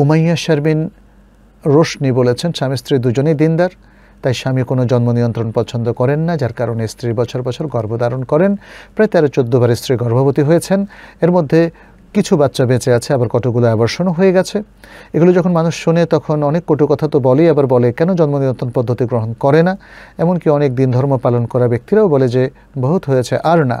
Umayya Sharbin Roshni বলেছেন স্বামী স্ত্রী দুজনেই দিনদার তাই স্বামী কোনো জন্ম নিয়ন্ত্রণ পছন্দ করেন না যার কারণে স্ত্রী বছর বছর গর্ভধারণ করেন প্রায় তেরো বার স্ত্রী গর্ভবতী হয়েছেন এর মধ্যে কিছু বাচ্চা বেঁচে আছে আবার কতগুলো অ্যাবর্ষণ হয়ে গেছে এগুলো যখন মানুষ শোনে তখন অনেক কটু কথা তো বলেই আবার বলে কেন জন্ম নিয়ন্ত্রণ পদ্ধতি গ্রহণ করে না এমনকি অনেক দিন ধর্ম পালন করা ব্যক্তিরাও বলে যে বহুত হয়েছে আর না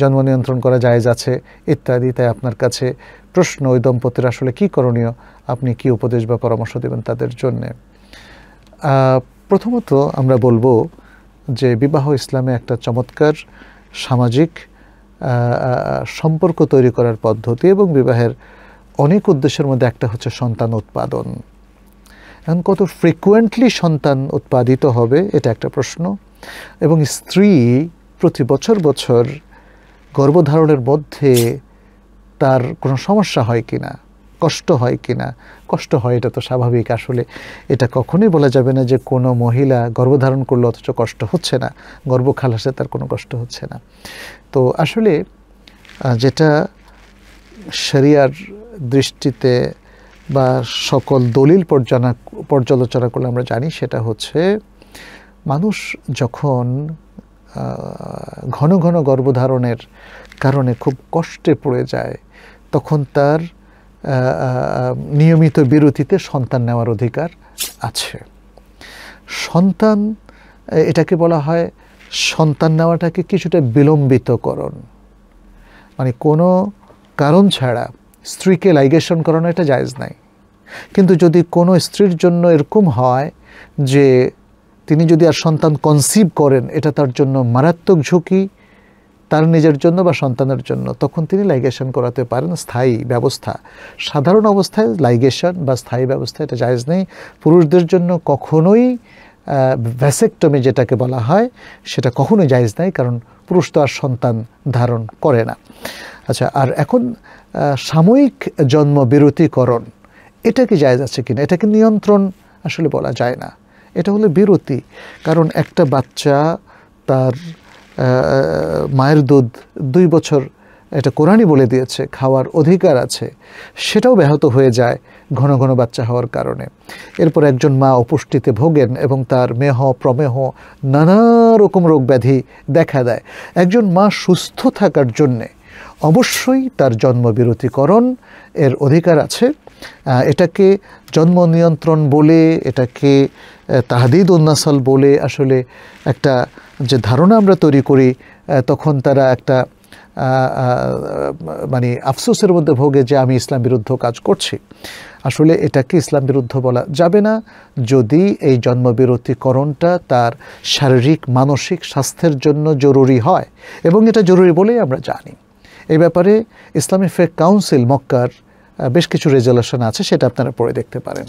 জন্ম নিয়ন্ত্রণ করা যায় যাচ্ছে ইত্যাদি তাই আপনার কাছে প্রশ্ন ওই দম্পতির আসলে কি করণীয় আপনি কি উপদেশ বা পরামর্শ দেবেন তাদের জন্যে প্রথমত আমরা বলবো যে বিবাহ ইসলামে একটা চমৎকার সামাজিক সম্পর্ক তৈরি করার পদ্ধতি এবং বিবাহের অনেক উদ্দেশ্যের মধ্যে একটা হচ্ছে সন্তান উৎপাদন এখন কত ফ্রিকুয়েন্টলি সন্তান উৎপাদিত হবে এটা একটা প্রশ্ন এবং স্ত্রী প্রতি বছর বছর গর্ভধারণের মধ্যে তার কোনো সমস্যা হয় কি না কষ্ট হয় কি না কষ্ট হয় এটা তো স্বাভাবিক আসলে এটা কখনোই বলা যাবে না যে কোনো মহিলা গর্ভধারণ করলে অথচ কষ্ট হচ্ছে না গর্ব খালাসে তার কোনো কষ্ট হচ্ছে না তো আসলে যেটা শরিয়ার দৃষ্টিতে বা সকল দলিল পর্যালোচনা করলে আমরা জানি সেটা হচ্ছে মানুষ যখন ঘন ঘন গর্ভধারণের কারণে খুব কষ্টে পড়ে যায় তখন তার নিয়মিত বিরতিতে সন্তান নেওয়ার অধিকার আছে সন্তান এটাকে বলা হয় সন্তান নেওয়াটাকে কিছুটা বিলম্বিত করণ মানে কোনো কারণ ছাড়া স্ত্রীকে লাইগেশন করানো এটা জায়জ নাই কিন্তু যদি কোনো স্ত্রীর জন্য এরকম হয় যে তিনি যদি আর সন্তান কনসিভ করেন এটা তার জন্য মারাত্মক ঝুঁকি তার নিজের জন্য বা সন্তানের জন্য তখন তিনি লাইগেশন করাতে পারেন স্থায়ী ব্যবস্থা সাধারণ অবস্থায় লাইগেশন বা স্থায়ী ব্যবস্থা এটা জায়জ নেই পুরুষদের জন্য কখনোই ভ্যাসেকটমি যেটাকে বলা হয় সেটা কখনোই জায়জ নেই কারণ পুরুষ তো আর সন্তান ধারণ করে না আচ্ছা আর এখন সাময়িক জন্ম বিরতিকরণ এটা কি জায়জ আছে কিনা এটাকে নিয়ন্ত্রণ আসলে বলা যায় না এটা হলো বিরতি কারণ একটা বাচ্চা তার মায়ের দুধ দুই বছর এটা কোরআনই বলে দিয়েছে খাওয়ার অধিকার আছে সেটাও ব্যাহত হয়ে যায় ঘন ঘন বাচ্চা হওয়ার কারণে এরপর একজন মা অপুষ্টিতে ভোগেন এবং তার মেহ প্রমেহ নানা রকম রোগ ব্যাধি দেখা দেয় একজন মা সুস্থ থাকার জন্যে অবশ্যই তার জন্মবিরতিকরণ এর অধিকার আছে এটাকে জন্ম নিয়ন্ত্রণ বলে এটাকে তাহাদিদ উন্নাসল বলে আসলে একটা যে ধারণা আমরা তৈরি করি তখন তারা একটা মানে আফসোসের মধ্যে ভোগে যে আমি ইসলাম বিরুদ্ধ কাজ করছি আসলে এটাকে ইসলাম বিরুদ্ধ বলা যাবে না যদি এই জন্মবিরতিকরণটা তার শারীরিক মানসিক স্বাস্থ্যের জন্য জরুরি হয় এবং এটা জরুরি বলেই আমরা জানি এ ব্যাপারে ইসলামী ফেক কাউন্সিল মক্কার বেশ কিছু রেজলেশন আছে সেটা আপনারা পরে দেখতে পারেন